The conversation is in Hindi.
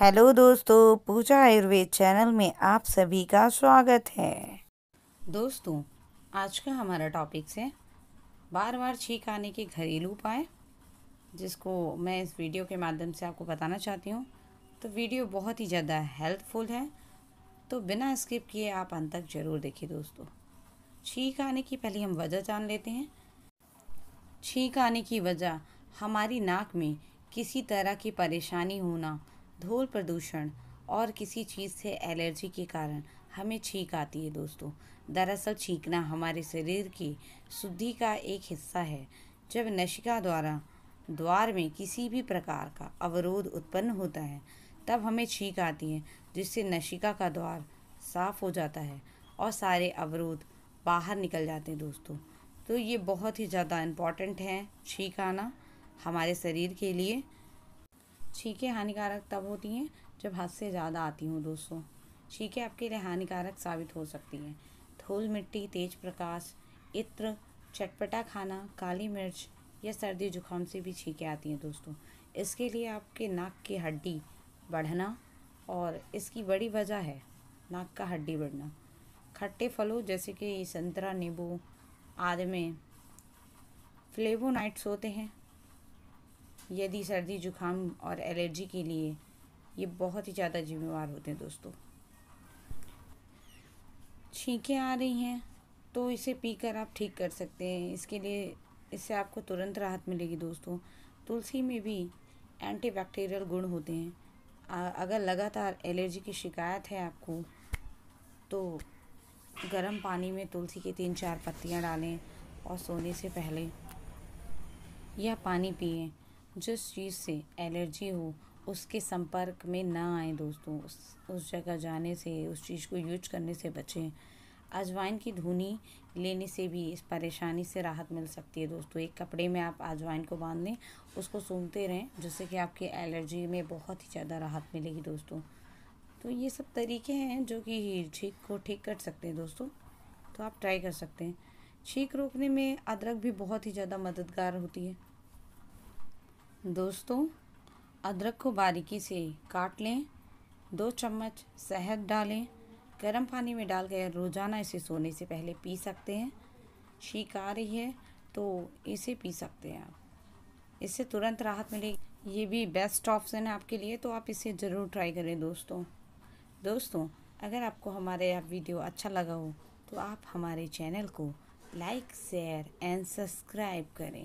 हेलो दोस्तों पूजा आयुर्वेद चैनल में आप सभी का स्वागत है दोस्तों आज का हमारा टॉपिक्स है बार बार छींक आने के घरेलू उपाय जिसको मैं इस वीडियो के माध्यम से आपको बताना चाहती हूँ तो वीडियो बहुत ही ज़्यादा हेल्पफुल है तो बिना स्किप किए आप अंत तक ज़रूर देखिए दोस्तों छींक आने की पहले हम वजह जान लेते हैं छींक आने की वजह हमारी नाक में किसी तरह की परेशानी होना धूल प्रदूषण और किसी चीज़ से एलर्जी के कारण हमें छींक आती है दोस्तों दरअसल छींकना हमारे शरीर की शुद्धि का एक हिस्सा है जब नशिका द्वारा द्वार में किसी भी प्रकार का अवरोध उत्पन्न होता है तब हमें छींक आती है जिससे नशिका का द्वार साफ हो जाता है और सारे अवरोध बाहर निकल जाते हैं दोस्तों तो ये बहुत ही ज़्यादा इम्पॉर्टेंट है छींक आना हमारे शरीर के लिए छींकें हानिकारक तब होती हैं जब हद से ज़्यादा आती हूँ दोस्तों छींकें आपके लिए हानिकारक साबित हो सकती हैं धूल मिट्टी तेज प्रकाश इत्र चटपटा खाना काली मिर्च या सर्दी जुकाम से भी छींकें आती हैं दोस्तों इसके लिए आपके नाक की हड्डी बढ़ना और इसकी बड़ी वजह है नाक का हड्डी बढ़ना खट्टे फलों जैसे कि संतरा नींबू आदि में फ्लेवोनाइट्स होते हैं यदि सर्दी जुकाम और एलर्जी के लिए ये बहुत ही ज़्यादा जिम्मेवार होते हैं दोस्तों छींकें आ रही हैं तो इसे पीकर आप ठीक कर सकते हैं इसके लिए इससे आपको तुरंत राहत मिलेगी दोस्तों तुलसी में भी एंटीबैक्टीरियल गुण होते हैं अगर लगातार एलर्जी की शिकायत है आपको तो गर्म पानी में तुलसी के तीन चार पत्तियाँ डालें और सोने से पहले यह पानी पिएं जिस चीज़ से एलर्जी हो उसके संपर्क में ना आए दोस्तों उस उस जगह जाने से उस चीज़ को यूज करने से बचें अजवाइन की धुनी लेने से भी इस परेशानी से राहत मिल सकती है दोस्तों एक कपड़े में आप अजवाइन को बांध लें उसको सूंघते रहें जिससे कि आपके एलर्जी में बहुत ही ज़्यादा राहत मिलेगी दोस्तों तो ये सब तरीके हैं जो कि छींक को ठीक कर सकते हैं दोस्तों तो आप ट्राई कर सकते हैं छींक रोकने में अदरक भी बहुत ही ज़्यादा मददगार होती है दोस्तों अदरक को बारीकी से काट लें दो चम्मच शहद डालें गर्म पानी में डाल कर रोज़ाना इसे सोने से पहले पी सकते हैं छीक आ रही है तो इसे पी सकते हैं आप इससे तुरंत राहत मिलेगी ये भी बेस्ट ऑप्शन है आपके लिए तो आप इसे ज़रूर ट्राई करें दोस्तों दोस्तों अगर आपको हमारे आप वीडियो अच्छा लगा हो तो आप हमारे चैनल को लाइक शेयर एंड सब्सक्राइब करें